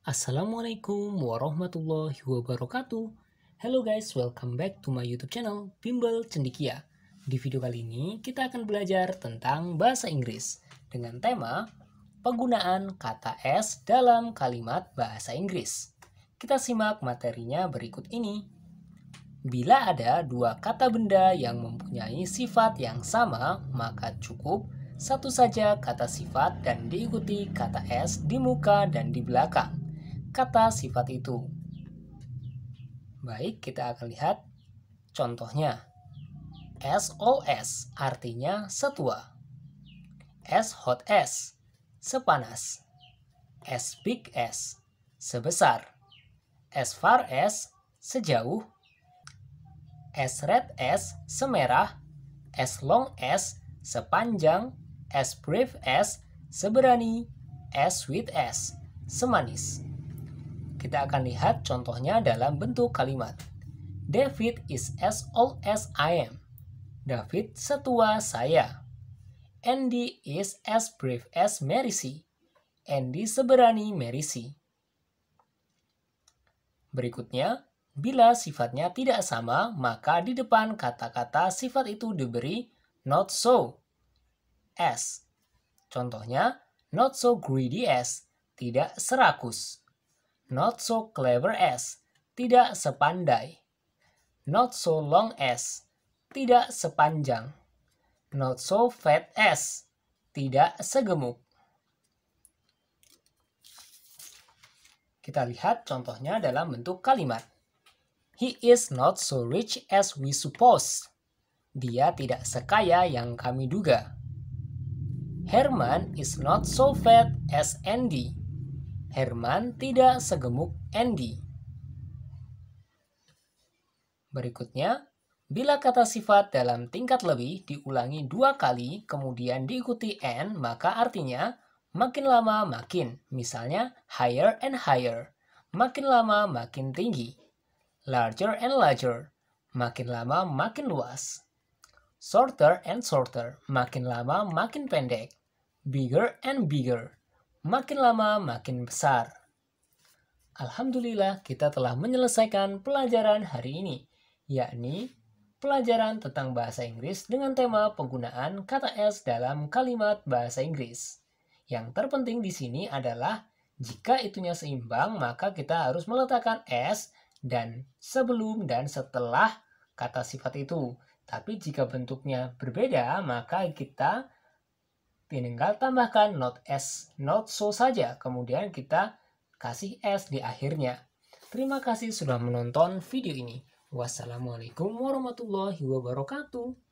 Assalamualaikum warahmatullahi wabarakatuh Hello guys, welcome back to my youtube channel Bimbel Cendikia Di video kali ini kita akan belajar tentang bahasa Inggris Dengan tema Penggunaan kata S dalam kalimat bahasa Inggris Kita simak materinya berikut ini Bila ada dua kata benda yang mempunyai sifat yang sama Maka cukup satu saja kata sifat dan diikuti kata S di muka dan di belakang kata sifat itu. Baik, kita akan lihat contohnya. SOS artinya setua. S hot S, sepanas. S big S, sebesar. s far s sejauh. s red s semerah. s long s sepanjang. s brave s seberani. s sweet s semanis. Kita akan lihat contohnya dalam bentuk kalimat. David is as old as I am. David setua saya. Andy is as brave as Mary C. Andy seberani Mary C. Berikutnya, bila sifatnya tidak sama, maka di depan kata-kata sifat itu diberi not so as. Contohnya, not so greedy as, tidak serakus. Not so clever as. Tidak sepandai. Not so long as. Tidak sepanjang. Not so fat as. Tidak segemuk. Kita lihat contohnya dalam bentuk kalimat. He is not so rich as we suppose. Dia tidak sekaya yang kami duga. Herman is not so fat as Andy. Herman tidak segemuk Andy. Berikutnya, bila kata sifat dalam tingkat lebih diulangi dua kali kemudian diikuti n, maka artinya makin lama makin, misalnya higher and higher, makin lama makin tinggi, larger and larger, makin lama makin luas, shorter and shorter, makin lama makin pendek, bigger and bigger, makin lama makin besar. Alhamdulillah kita telah menyelesaikan pelajaran hari ini, yakni pelajaran tentang bahasa Inggris dengan tema penggunaan kata S dalam kalimat bahasa Inggris. Yang terpenting di sini adalah jika itunya seimbang, maka kita harus meletakkan S dan sebelum dan setelah kata sifat itu. Tapi jika bentuknya berbeda, maka kita tinggal tambahkan not s not so saja, kemudian kita kasih s di akhirnya. Terima kasih sudah menonton video ini. Wassalamualaikum warahmatullahi wabarakatuh.